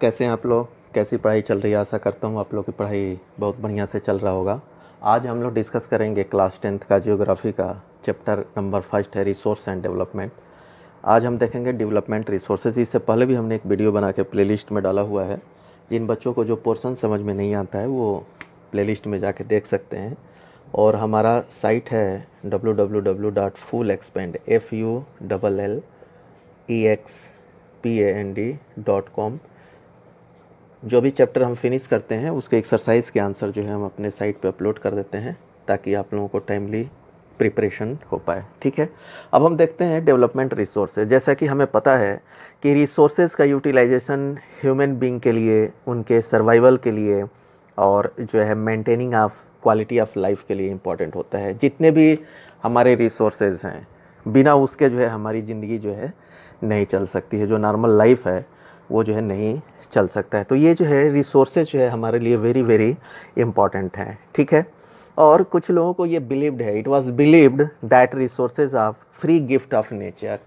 कैसे हैं आप लोग कैसी पढ़ाई चल रही है आशा करता हूँ आप लोग की पढ़ाई बहुत बढ़िया से चल रहा होगा आज हम लोग डिस्कस करेंगे क्लास टेंथ का जियोग्राफी का चैप्टर नंबर फर्स्ट है रिसोर्स एंड डेवलपमेंट आज हम देखेंगे डेवलपमेंट रिसोर्सेज इससे पहले भी हमने एक वीडियो बना के प्ले में डाला हुआ है जिन बच्चों को जो पोर्सन समझ में नहीं आता है वो प्ले में जा देख सकते हैं और हमारा साइट है W W W dot full expand F U double L E X P A N D dot com जो भी चैप्टर हम फिनिश करते हैं उसके एक्सरसाइज के आंसर जो है हम अपने साइट पे अपलोड कर देते हैं ताकि आप लोगों को टाइमली प्रिपरेशन हो पाए ठीक है अब हम देखते हैं डेवलपमेंट रिसोर्सेज जैसा कि हमें पता है कि रिसोर्सेज का यूटिलाइजेशन ह्यूमन बींग के लिए उनके सर्वाइवल के लिए और जो है maintaining of quality of life के लिए इम्पॉर्टेंट होता है जितने भी हमारे रिसोर्सेज हैं बिना उसके जो है हमारी ज़िंदगी जो है नहीं चल सकती है जो नॉर्मल लाइफ है वो जो है नहीं चल सकता है तो ये जो है रिसोर्सेज जो है हमारे लिए वेरी वेरी इम्पॉर्टेंट हैं ठीक है और कुछ लोगों को ये बिलीव्ड है it was believed that resources of free gift of nature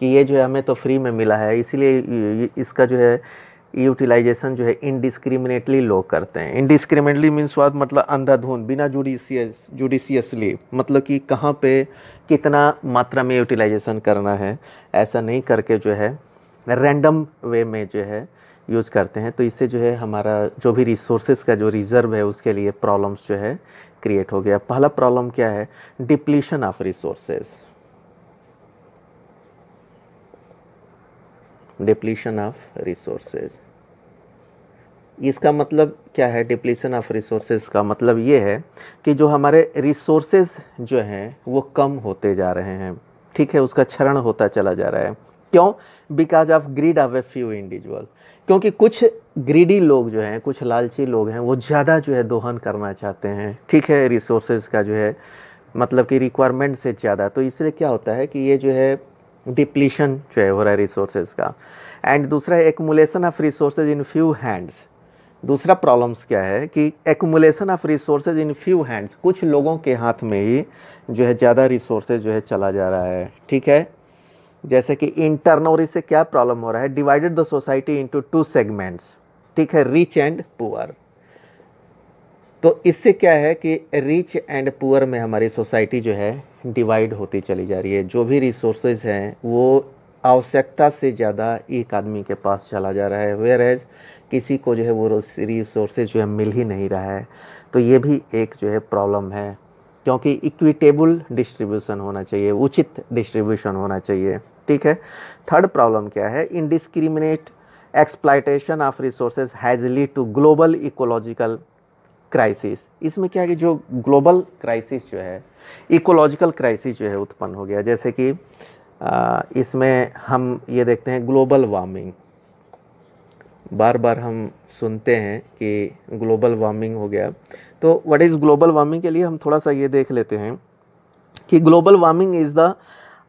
कि ये जो है हमें तो फ्री में मिला है इसीलिए इसका जो है यूटिलाइजेशन जो है इनडिस्क्रिमिनेटली लोग करते हैं इनडिस्क्रिमिनेटली मीन्स वाद मतलब अंधाधुंध बिना जुडिशियस जुडिशियसली मतलब कि कहाँ पे कितना मात्रा में यूटिलाइजेशन करना है ऐसा नहीं करके जो है रैंडम वे में जो है यूज़ करते हैं तो इससे जो है हमारा जो भी रिसोर्सेज का जो रिज़र्व है उसके लिए प्रॉब्लम्स जो है क्रिएट हो गया पहला प्रॉब्लम क्या है depletion of resources depletion of resources इसका मतलब क्या है डिप्लीशन ऑफ रिसोर्सेज का मतलब ये है कि जो हमारे रिसोर्सेज जो हैं वो कम होते जा रहे हैं ठीक है उसका क्षरण होता चला जा रहा है क्यों because of greed of a few individual क्योंकि कुछ ग्रीडी लोग जो हैं कुछ लालची लोग हैं वो ज़्यादा जो है दोहन करना चाहते हैं ठीक है रिसोर्सेज का जो है मतलब कि रिक्वायरमेंट से ज़्यादा तो इसलिए क्या होता है कि ये जो है डिप्लीशन जो है हो रहा है रिसोर्सेज का एंड दूसरा accumulation of resources in few hands दूसरा प्रॉब्लम्स क्या है कि accumulation of resources in few hands कुछ लोगों के हाथ में ही जो है ज़्यादा रिसोर्सेज जो है चला जा रहा है ठीक है जैसे कि इन टर्न ओवर इससे क्या प्रॉब्लम हो रहा है divided the society into two segments ठीक है रिच एंड पुअर तो इससे क्या है कि रिच एंड पुअर में हमारी सोसाइटी जो है डिवाइड होती चली जा रही है जो भी रिसोर्सेज हैं वो आवश्यकता से ज़्यादा एक आदमी के पास चला जा रहा है वेयर एज किसी को जो है वो रिसोर्सेज जो है मिल ही नहीं रहा है तो ये भी एक जो है प्रॉब्लम है क्योंकि इक्विटेबल डिस्ट्रीब्यूशन होना चाहिए उचित डिस्ट्रीब्यूशन होना चाहिए ठीक है थर्ड प्रॉब्लम क्या है indiscriminate exploitation of resources has lead to global ecological crisis इसमें क्या है कि जो ग्लोबल क्राइसिस जो है इकोलॉजिकल क्राइसिस जो है उत्पन्न हो गया जैसे कि इसमें हम ये देखते हैं ग्लोबल वार्मिंग बार बार हम सुनते हैं कि ग्लोबल वार्मिंग हो गया तो व्हाट इज़ ग्लोबल वार्मिंग के लिए हम थोड़ा सा ये देख लेते हैं कि global warming is the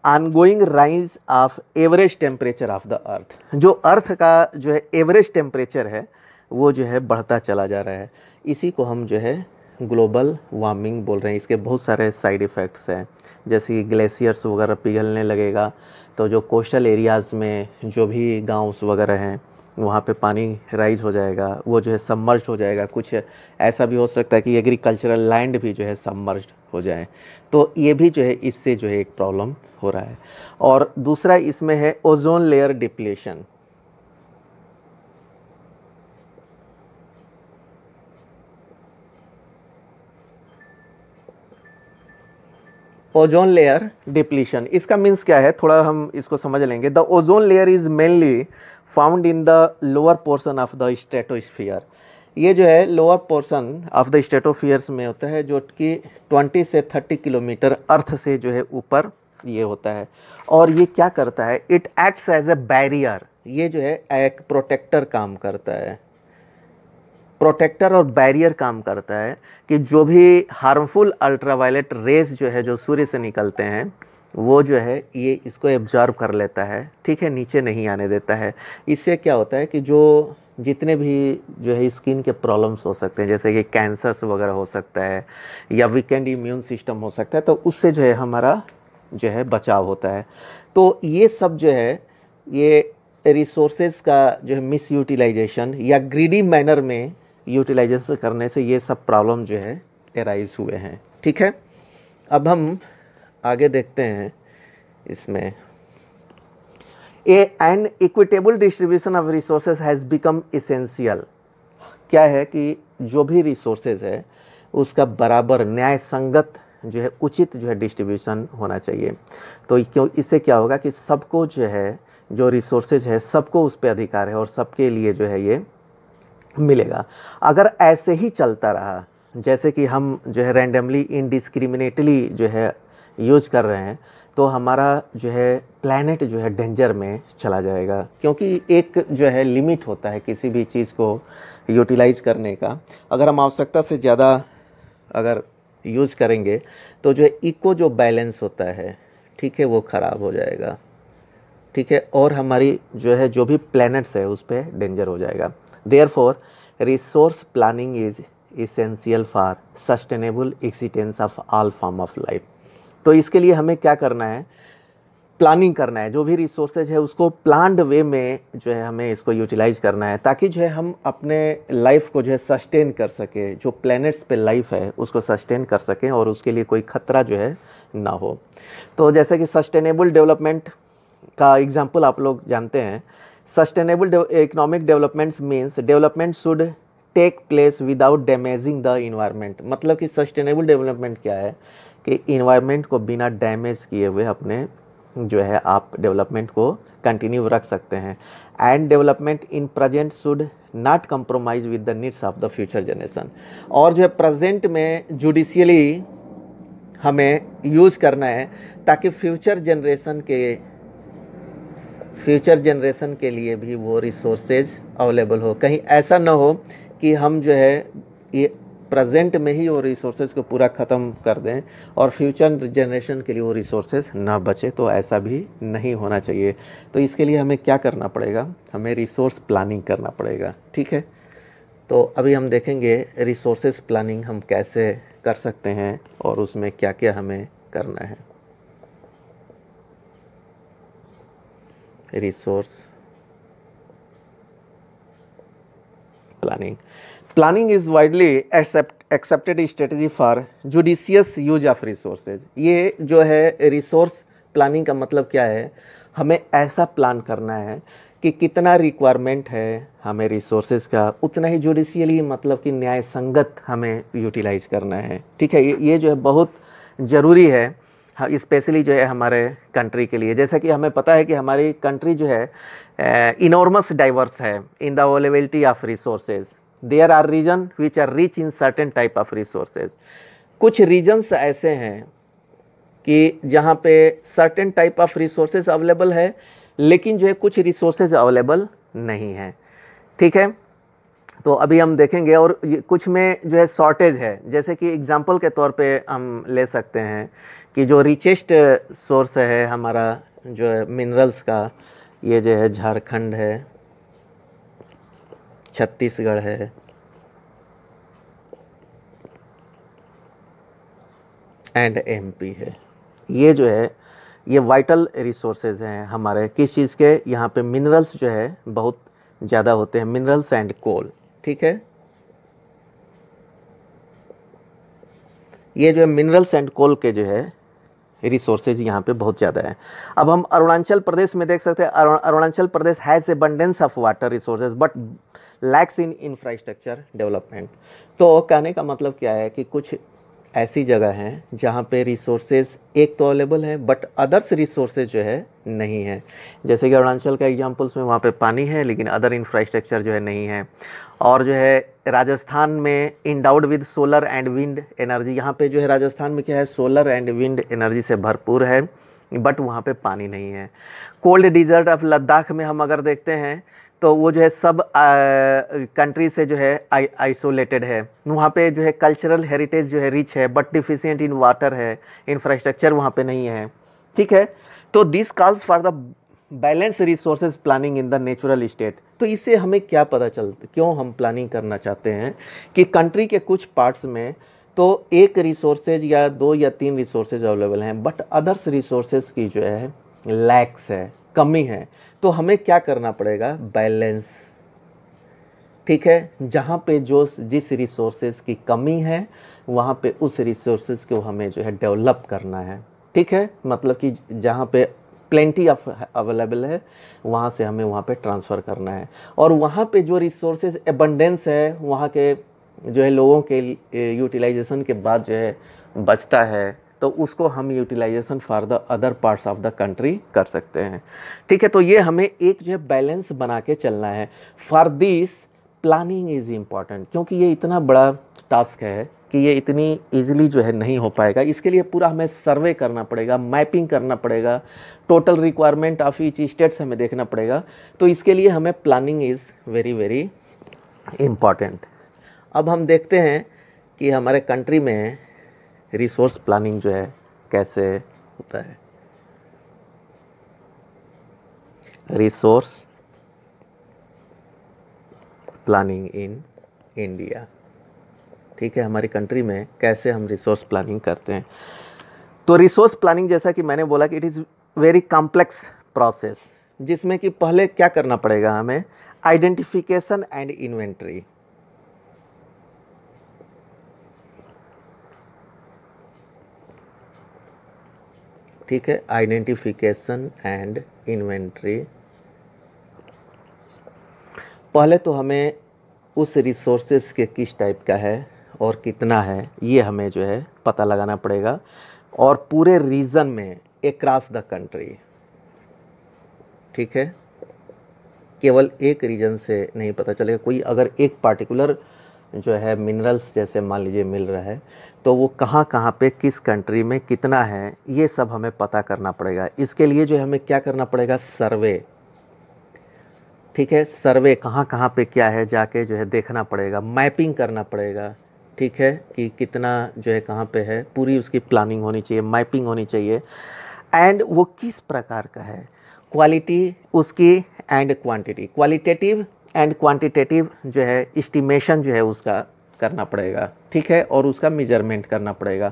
ongoing rise of average temperature of the earth जो अर्थ का जो है एवरेज टेम्परेचर है वो जो है बढ़ता चला जा रहा है इसी को हम जो है ग्लोबल वार्मिंग बोल रहे हैं इसके बहुत सारे साइड इफ़ेक्ट्स हैं जैसे कि ग्लेशियर्स वगैरह पिघलने लगेगा तो जो कोस्टल एरियाज़ में जो भी गाँव वगैरह हैं वहाँ पे पानी राइज हो जाएगा वो जो है सबमर्ज हो जाएगा कुछ ऐसा भी हो सकता है कि एग्रीकल्चरल लैंड भी जो है सबमर्ज हो जाए तो ये भी जो है इससे जो है एक प्रॉब्लम हो रहा है और दूसरा इसमें है ozone layer depletion ozone layer depletion इसका मीन्स क्या है थोड़ा हम इसको समझ लेंगे the ozone layer is mainly found in the lower portion of the stratosphere ये जो है lower portion of the stratospheres में होता है जो कि 20 से 30 किलोमीटर अर्थ से जो है ऊपर ये होता है और ये क्या करता है it acts as a barrier ये जो है एक प्रोटेक्टर काम करता है प्रोटेक्टर और बैरियर काम करता है कि जो भी हार्मफुल अल्ट्रावायलेट रेज जो है जो सूर्य से निकलते हैं वो जो है ये इसको एब्जॉर्ब कर लेता है ठीक है नीचे नहीं आने देता है इससे क्या होता है कि जो जितने भी जो है स्किन के प्रॉब्लम्स हो सकते हैं जैसे कि कैंसर्स वगैरह हो सकता है या वीकेंड इम्यून सिस्टम हो सकता है तो उससे जो है हमारा जो है बचाव होता है तो ये सब जो है ये रिसोर्सेज का जो है मिस यूटिलाइजेशन या ग्रीडी मैनर में यूटिलाइजेशन करने से ये सब प्रॉब्लम जो है एराइज हुए हैं ठीक है अब हम आगे देखते हैं इसमें an equitable distribution of resources has become essential क्या है कि जो भी रिसोर्सेज है उसका बराबर न्याय संगत जो है उचित जो है डिस्ट्रीब्यूशन होना चाहिए तो क्यों इससे क्या होगा कि सबको जो है जो रिसोर्सेज है सबको उस पर अधिकार है और सबके लिए जो है ये मिलेगा अगर ऐसे ही चलता रहा जैसे कि हम जो है रैंडमली इनडिस्क्रिमिनेटली जो है यूज कर रहे हैं तो हमारा जो है प्लानट जो है डेंजर में चला जाएगा क्योंकि एक जो है लिमिट होता है किसी भी चीज़ को यूटिलाइज करने का अगर हम आवश्यकता से ज़्यादा अगर यूज़ करेंगे तो जो है इको जो बैलेंस होता है ठीक है वो ख़राब हो जाएगा ठीक है और हमारी जो है जो भी प्लैनेट्स है उस पर डेंजर हो जाएगा therefore resource planning is essential for sustainable existence of all form of life तो इसके लिए हमें क्या करना है प्लानिंग करना है जो भी रिसोर्सेज है उसको प्लान्ड वे में जो है हमें इसको यूटिलाइज करना है ताकि जो है हम अपने लाइफ को जो है सस्टेन कर सकें जो प्लैनेट्स पे लाइफ है उसको सस्टेन कर सकें और उसके लिए कोई ख़तरा जो है ना हो तो जैसे कि सस्टेनेबल डेवलपमेंट का एग्ज़ाम्पल आप लोग जानते हैं sustainable economic developments means development should take place without damaging the environment मतलब कि सस्टेनेबल डेवलपमेंट क्या है कि इन्वायरमेंट को बिना डैमेज किए हुए अपने जो है आप डेवलपमेंट को कंटिन्यू रख सकते हैं and development in present should not compromise with the needs of the future generation और जो है प्रेजेंट में जुडिशियली हमें यूज़ करना है ताकि फ्यूचर जनरेशन के फ्यूचर जनरेशन के लिए भी वो रिसोर्सेज अवेलेबल हो कहीं ऐसा ना हो कि हम जो है ये प्रेजेंट में ही वो रिसोर्सेज को पूरा ख़त्म कर दें और फ्यूचर जनरेशन के लिए वो रिसोर्सेज ना बचे तो ऐसा भी नहीं होना चाहिए तो इसके लिए हमें क्या करना पड़ेगा हमें रिसोर्स प्लानिंग करना पड़ेगा ठीक है तो अभी हम देखेंगे रिसोर्सेज प्लानिंग हम कैसे कर सकते हैं और उसमें क्या क्या हमें करना है resource planning. Planning is widely accept, accepted strategy for judicious use of resources. ये जो है resource planning का मतलब क्या है हमें ऐसा प्लान करना है कि कितना रिक्वायरमेंट है हमें रिसोर्सेज का उतना ही जुडिशियली मतलब कि न्याय संगत हमें यूटिलाइज करना है ठीक है ये, ये जो है बहुत ज़रूरी है स्पेशली हाँ, जो है हमारे कंट्री के लिए जैसा कि हमें पता है कि हमारी कंट्री जो है इनॉर्मस डाइवर्स है in the availability of resources there are region which are rich in certain type of resources कुछ रीजन्स ऐसे हैं कि जहाँ पे certain type of resources available है लेकिन जो है कुछ रिसोर्सेज अवेलेबल नहीं है ठीक है तो अभी हम देखेंगे और कुछ में जो है शॉर्टेज है जैसे कि एग्जाम्पल के तौर पे हम ले सकते हैं कि जो रिचेस्ट सोर्स है हमारा जो है मिनरल्स का ये जो है झारखंड है छत्तीसगढ़ है एंड एमपी है ये जो है ये वाइटल रिसोर्सेज हैं हमारे किस चीज़ के यहाँ पे मिनरल्स जो है बहुत ज़्यादा होते हैं मिनरल्स एंड कोल ठीक है ये जो है मिनरल्स एंड कोल के जो है रिसोर्सेज यहाँ पे बहुत ज़्यादा है अब हम अरुणाचल प्रदेश में देख सकते हैं Arunachal Pradesh has abundance of water resources but lacks in infrastructure development तो कहने का मतलब क्या है कि कुछ ऐसी जगह हैं जहाँ पे रिसोर्सेज एक तो अवेलेबल है बट अदर्स रिसोर्सेज जो है नहीं है जैसे कि अरुणाचल का एग्जाम्पल्स में वहाँ पे पानी है लेकिन अदर इंफ्रास्ट्रक्चर जो है नहीं है और जो है राजस्थान में endowed with solar and wind energy यहाँ पे जो है राजस्थान में क्या है सोलर एंड विंड एनर्जी से भरपूर है बट वहाँ पे पानी नहीं है कोल्ड डिजर्ट ऑफ लद्दाख में हम अगर देखते हैं तो वो जो है सब कंट्री से जो है आइसोलेटेड है वहाँ पे जो है कल्चरल हेरिटेज जो है रिच है बट डिफिशियंट इन वाटर है इंफ्रास्ट्रक्चर वहाँ पे नहीं है ठीक है तो this calls for the balance resources planning in the natural state तो इससे हमें क्या पता चलता क्यों हम प्लानिंग करना चाहते हैं कि कंट्री के कुछ पार्ट्स में तो एक रिसोर्सेज या दो या तीन रिसोर्सेज अवेलेबल हैं बट अदर्स रिसोर्सेज की जो है लैक्स है कमी है तो हमें क्या करना पड़ेगा बैलेंस ठीक है जहाँ पे जो जिस रिसोर्सेज की कमी है वहाँ पे उस रिसोर्सेज को हमें जो है डेवलप करना है ठीक है मतलब कि जहाँ पे प्लेंटी ऑफ अवेलेबल है वहाँ से हमें वहाँ पे ट्रांसफ़र करना है और वहाँ पे जो रिसोर्सेज एबंडेंस है वहाँ के जो है लोगों के यूटिलाइजेशन के बाद जो है बचता है तो उसको हम utilization for the other parts of the country कर सकते हैं ठीक है तो ये हमें एक जो है बैलेंस बना के चलना है for this planning is important क्योंकि ये इतना बड़ा टास्क है कि ये इतनी इजीली जो है नहीं हो पाएगा इसके लिए पूरा हमें सर्वे करना पड़ेगा मैपिंग करना पड़ेगा total requirement of each states हमें देखना पड़ेगा तो इसके लिए हमें planning is very very important अब हम देखते हैं कि हमारे कंट्री में रिसोर्स प्लानिंग जो है कैसे होता है रिसोर्स प्लानिंग इन इंडिया ठीक है हमारी कंट्री में कैसे हम रिसोर्स प्लानिंग करते हैं तो रिसोर्स प्लानिंग जैसा कि मैंने बोला कि it is very complex process जिसमें कि पहले क्या करना पड़ेगा हमें आइडेंटिफिकेशन एंड इन्वेंट्री ठीक है आइडेंटिफिकेशन एंड इन्वेंट्री पहले तो हमें उस रिसोर्सेस के किस टाइप का है और कितना है ये हमें जो है पता लगाना पड़ेगा और पूरे रीजन में एक्रॉस द कंट्री ठीक है केवल एक रीजन से नहीं पता चलेगा कोई अगर एक पार्टिकुलर जो है मिनरल्स जैसे मान लीजिए मिल रहा है तो वो कहाँ कहाँ पे किस कंट्री में कितना है ये सब हमें पता करना पड़ेगा इसके लिए जो है हमें क्या करना पड़ेगा सर्वे ठीक है सर्वे कहाँ कहाँ पे क्या है जाके जो है देखना पड़ेगा मैपिंग करना पड़ेगा ठीक है कि कितना जो है कहाँ पे है पूरी उसकी प्लानिंग होनी चाहिए मैपिंग होनी चाहिए एंड वो किस प्रकार का है क्वालिटी उसकी and quantity qualitative and quantitative जो है इस्टीमेशन जो है उसका करना पड़ेगा ठीक है और उसका मेजरमेंट करना पड़ेगा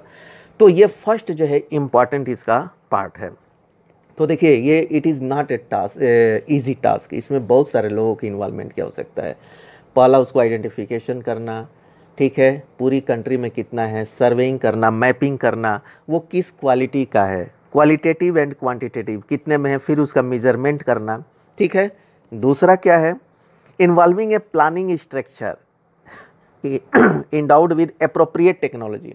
तो ये फर्स्ट जो है इम्पॉर्टेंट इसका पार्ट है तो देखिए ये it is not a task easy task इसमें बहुत सारे लोगों की इन्वॉल्वमेंट की आवश्यकता है पहला उसको आइडेंटिफिकेशन करना ठीक है पूरी कंट्री में कितना है सर्वेइंग करना मैपिंग करना वो किस क्वालिटी का है क्वालिटेटिव एंड क्वांटिटेटिव कितने में है फिर उसका मेजरमेंट करना ठीक है दूसरा क्या है involving a planning structure endowed with appropriate technology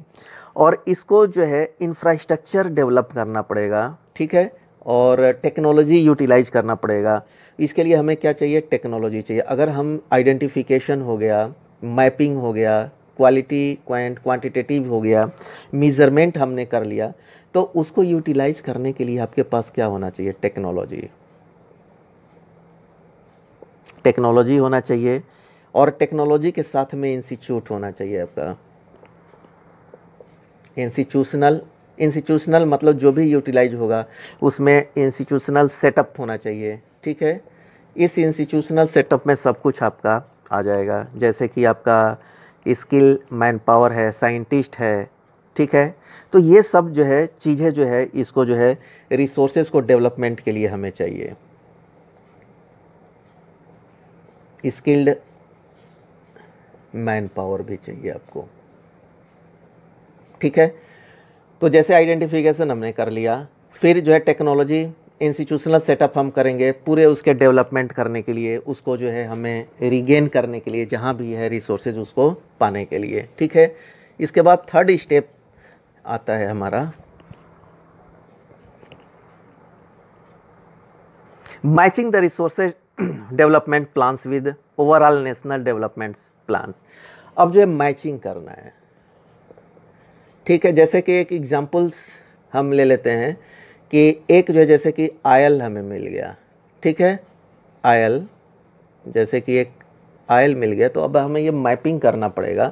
और इसको जो है इंफ्रास्ट्रक्चर डेवलप करना पड़ेगा ठीक है और टेक्नोलॉजी यूटिलाइज करना पड़ेगा इसके लिए हमें क्या चाहिए टेक्नोलॉजी चाहिए अगर हम आइडेंटिफिकेशन हो गया मैपिंग हो गया क्वालिटी क्वांट क्वांटिटेटिव हो गया मेज़रमेंट हमने कर लिया तो उसको यूटिलाइज करने के लिए आपके पास क्या होना चाहिए टेक्नोलॉजी टेक्नोलॉजी होना चाहिए और टेक्नोलॉजी के साथ में इंस्टीट्यूट होना चाहिए आपका इंस्टीट्यूशनल इंस्टीट्यूशनल मतलब जो भी यूटिलाइज होगा उसमें इंस्टीट्यूशनल सेटअप होना चाहिए ठीक है इस इंस्टीट्यूशनल सेटअप में सब कुछ आपका आ जाएगा जैसे कि आपका स्किल मैन पावर है साइंटिस्ट है ठीक है तो ये सब जो है चीज़ें जो है इसको जो है रिसोर्सेज को डेवलपमेंट के लिए हमें चाहिए स्किल्ड मैन पावर भी चाहिए आपको ठीक है तो जैसे आइडेंटिफिकेशन हमने कर लिया फिर जो है टेक्नोलॉजी इंस्टीट्यूशनल सेटअप हम करेंगे पूरे उसके डेवलपमेंट करने के लिए उसको जो है हमें रिगेन करने के लिए जहाँ भी है रिसोर्सेज उसको पाने के लिए ठीक है इसके बाद थर्ड स्टेप आता है हमारा matching the resources development plans with overall national development plans अब जो है मैचिंग करना है ठीक है जैसे कि एक एग्जाम्पल्स हम ले लेते हैं कि एक जो जैसे कि आयल हमें मिल गया ठीक है आयल जैसे कि एक आयल मिल गया तो अब हमें ये मैपिंग करना पड़ेगा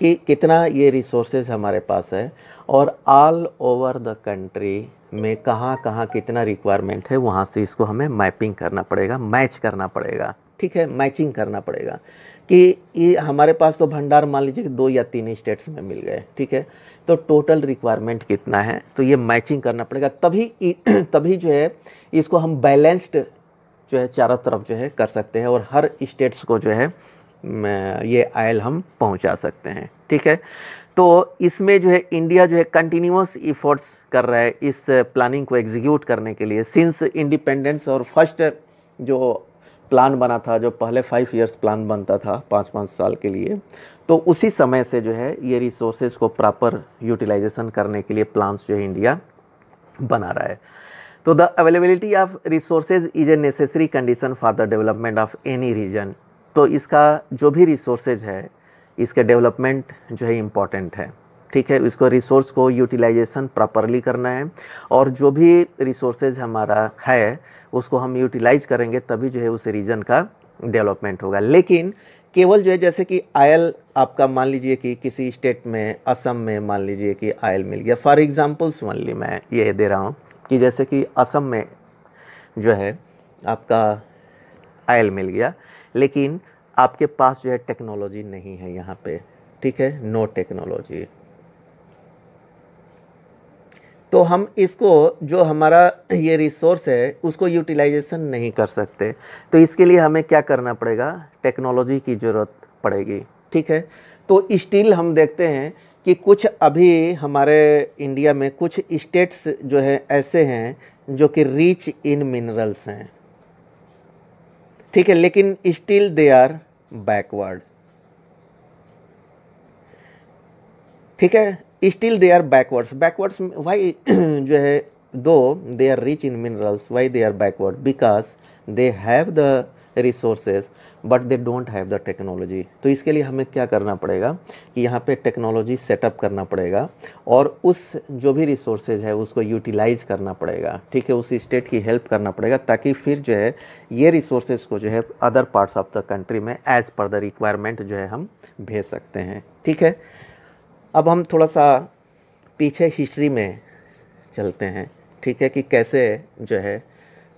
कि कितना ये रिसोर्सेज हमारे पास है और ऑल ओवर द कंट्री में कहाँ कहाँ कितना रिक्वायरमेंट है वहाँ से इसको हमें मैपिंग करना पड़ेगा मैच करना पड़ेगा ठीक है मैचिंग करना पड़ेगा कि ये हमारे पास तो भंडार मान लीजिए कि दो या तीन स्टेट्स में मिल गए ठीक है तो टोटल रिक्वायरमेंट कितना है तो ये मैचिंग करना पड़ेगा तभी तभी जो है इसको हम बैलेंस्ड जो है चारों तरफ जो है कर सकते हैं और हर स्टेट्स को जो है ये आयल हम पहुंचा सकते हैं ठीक है तो इसमें जो है इंडिया जो है कंटिन्यूस इफ़ोर्ट्स कर रहा है इस प्लानिंग को एग्जीक्यूट करने के लिए सिंस इंडिपेंडेंस और फर्स्ट जो प्लान बना था जो पहले फाइव इयर्स प्लान बनता था पाँच पाँच साल के लिए तो उसी समय से जो है ये रिसोर्सेज को प्रॉपर यूटिलाइजेशन करने के लिए प्लान्स जो है इंडिया बना रहा है तो the availability of resources is a necessary condition for the development of any region तो इसका जो भी रिसोर्सेज है इसके डेवलपमेंट जो है इम्पॉर्टेंट है ठीक है इसको रिसोर्स को यूटिलाइजेशन प्रॉपरली करना है और जो भी रिसोर्सेज हमारा है उसको हम यूटिलाइज करेंगे तभी जो है उस रीजन का डेवलपमेंट होगा लेकिन केवल जो है जैसे कि आयल आपका मान लीजिए कि किसी स्टेट में असम में मान लीजिए कि आयल मिल गया फॉर एग्जांपल्स ली मैं ये दे रहा हूँ कि जैसे कि असम में जो है आपका आयल मिल गया लेकिन आपके पास जो है टेक्नोलॉजी नहीं है यहाँ पे ठीक है नो टेक्नोलॉजी तो हम इसको जो हमारा ये रिसोर्स है उसको यूटिलाइजेशन नहीं कर सकते तो इसके लिए हमें क्या करना पड़ेगा टेक्नोलॉजी की ज़रूरत पड़ेगी ठीक है तो स्टिल हम देखते हैं कि कुछ अभी हमारे इंडिया में कुछ स्टेट्स जो है ऐसे हैं जो कि रिच इन मिनरल्स हैं ठीक है लेकिन स्टिल दे आर बैकवर्ड ठीक है still they are backwards backwards why जो है though they are rich in minerals why they are backward because they have the resources but they don't have the technology तो इसके लिए हमें क्या करना पड़ेगा कि यहाँ पे टेक्नोलॉजी सेटअप करना पड़ेगा और उस जो भी रिसोर्सेज है उसको यूटिलाइज करना पड़ेगा ठीक है उस स्टेट की हेल्प करना पड़ेगा ताकि फिर जो है ये रिसोर्सेज को जो है other parts of the country में एज़ पर द रिक्वायरमेंट जो है हम भेज सकते हैं ठीक है अब हम थोड़ा सा पीछे हिस्ट्री में चलते हैं ठीक है कि कैसे जो है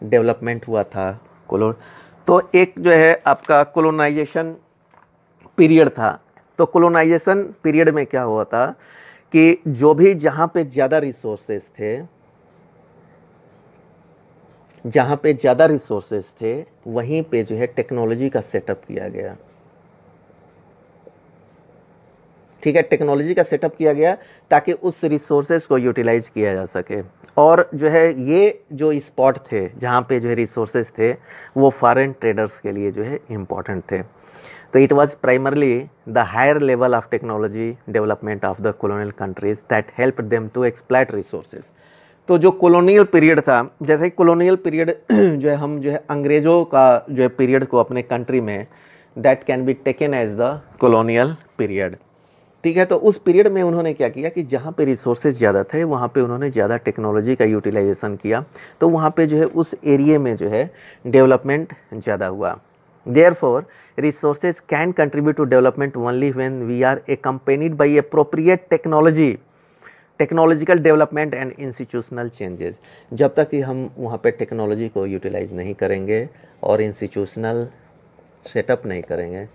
डेवलपमेंट हुआ था कोलो तो एक जो है आपका कोलोनाइजेशन पीरियड था तो कोलोनाइजेशन पीरियड में क्या हुआ था कि जो भी जहाँ पे ज़्यादा रिसोर्सेज थे जहाँ पे ज़्यादा रिसोर्सेज थे वहीं पे जो है टेक्नोलॉजी का सेटअप किया गया ठीक है टेक्नोलॉजी का सेटअप किया गया ताकि उस रिसोर्सेज को यूटिलाइज किया जा सके और जो है ये जो स्पॉट थे जहाँ पे जो है रिसोर्सेज थे वो फॉरेन ट्रेडर्स के लिए जो है इम्पॉर्टेंट थे तो it was primarily the higher level of technology development of the colonial countries that help them to exploit resources तो जो कॉलोनियल पीरियड था जैसे कॉलोनियल पीरियड जो है हम जो है अंग्रेज़ों का जो है पीरियड को अपने कंट्री में that can be taken as the colonial period ठीक है तो उस पीरियड में उन्होंने क्या किया कि जहाँ पे रिसोर्सेज ज़्यादा थे वहाँ पे उन्होंने ज़्यादा टेक्नोलॉजी का यूटिलाइजेशन किया तो वहाँ पे जो है उस एरिए में जो है डेवलपमेंट ज़्यादा हुआ there can contribute to development only when we are a are by a appropriate technology technological development and institutional changes जब तक कि हम वहाँ पे टेक्नोलॉजी को यूटिलाइज नहीं करेंगे और इंस्टीट्यूशनल सेटअप नहीं करेंगे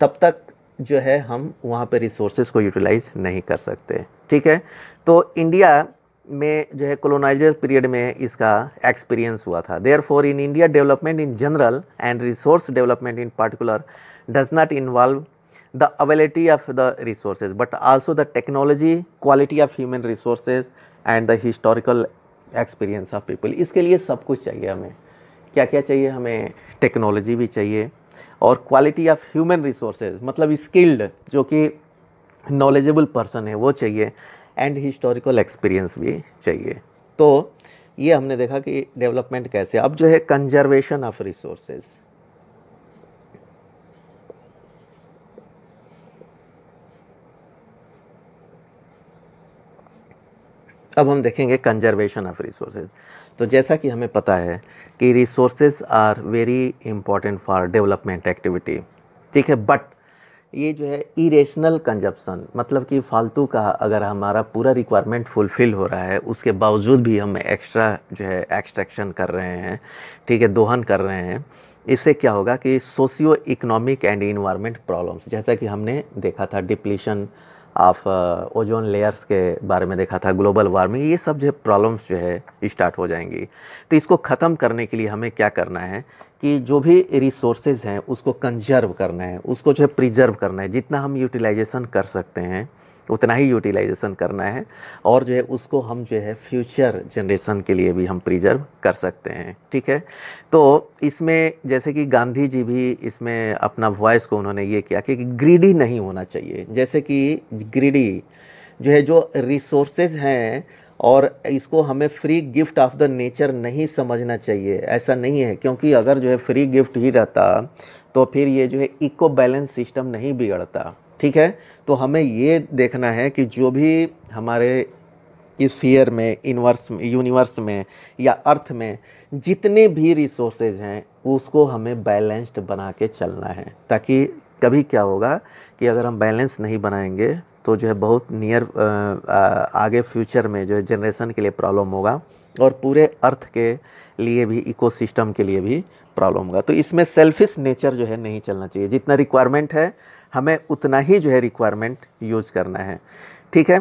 तब तक जो है हम वहाँ पे रिसोर्सेज को यूटिलाइज नहीं कर सकते ठीक है तो इंडिया में जो है कोलोनाइजर पीरियड में इसका एक्सपीरियंस हुआ था there for in India development in general and resource development in particular does not involve the availability of the resources but also the technology quality of human resources and the historical experience of people इसके लिए सब कुछ चाहिए हमें क्या क्या चाहिए हमें टेक्नोलॉजी भी चाहिए और क्वालिटी ऑफ ह्यूमन रिसोर्सेज मतलब स्किल्ड जो कि नॉलेजेबल पर्सन है वो चाहिए एंड हिस्टोरिकल एक्सपीरियंस भी चाहिए तो ये हमने देखा कि डेवलपमेंट कैसे अब जो है कंजर्वेशन ऑफ रिसोर्सेज अब हम देखेंगे कंजर्वेशन ऑफ रिसोर्सेज तो जैसा कि हमें पता है कि resources are very important for development activity ठीक है बट ये जो है इरेशनल कंजप्शन मतलब कि फालतू का अगर हमारा पूरा रिक्वायरमेंट फुलफ़िल हो रहा है उसके बावजूद भी हम एक्स्ट्रा जो है एक्सट्रैक्शन कर रहे हैं ठीक है दोहन कर रहे हैं इससे क्या होगा कि socio economic and environment problems जैसा कि हमने देखा था डिप्लीशन आप ओजोन लेयर्स के बारे में देखा था ग्लोबल वार्मिंग ये सब जो प्रॉब्लम्स जो है स्टार्ट हो जाएंगी तो इसको ख़त्म करने के लिए हमें क्या करना है कि जो भी रिसोर्सेज हैं उसको कंजर्व करना है उसको जो है प्रिजर्व करना है जितना हम यूटिलाइजेशन कर सकते हैं उतना ही यूटिलाइजेशन करना है और जो है उसको हम जो है फ्यूचर जनरेशन के लिए भी हम प्रिजर्व कर सकते हैं ठीक है तो इसमें जैसे कि गांधी जी भी इसमें अपना वॉइस को उन्होंने ये किया कि ग्रीडी नहीं होना चाहिए जैसे कि ग्रीडी जो है जो रिसोर्सेज हैं और इसको हमें free gift of the nature नहीं समझना चाहिए ऐसा नहीं है क्योंकि अगर जो है फ्री गिफ्ट ही रहता तो फिर ये जो है इको बैलेंस सिस्टम नहीं बिगड़ता ठीक है तो हमें ये देखना है कि जो भी हमारे इस फियर में इनवर्स यूनिवर्स में या अर्थ में जितने भी रिसोर्सेज हैं उसको हमें बैलेंस्ड बना के चलना है ताकि कभी क्या होगा कि अगर हम बैलेंस नहीं बनाएंगे तो जो है बहुत नियर आगे फ्यूचर में जो है जनरेशन के लिए प्रॉब्लम होगा और पूरे अर्थ के लिए भी इकोसिस्टम के लिए भी प्रॉब्लम होगा तो इसमें सेल्फिश नेचर जो है नहीं चलना चाहिए जितना रिक्वायरमेंट है हमें उतना ही जो है रिक्वायरमेंट यूज़ करना है ठीक है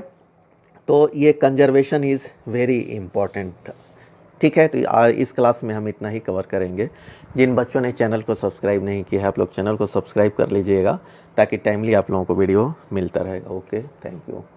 तो ये कंजर्वेशन इज़ वेरी इम्पॉर्टेंट ठीक है तो इस क्लास में हम इतना ही कवर करेंगे जिन बच्चों ने चैनल को सब्सक्राइब नहीं किया है आप लोग चैनल को सब्सक्राइब कर लीजिएगा ताकि टाइमली आप लोगों को वीडियो मिलता रहेगा ओके थैंक यू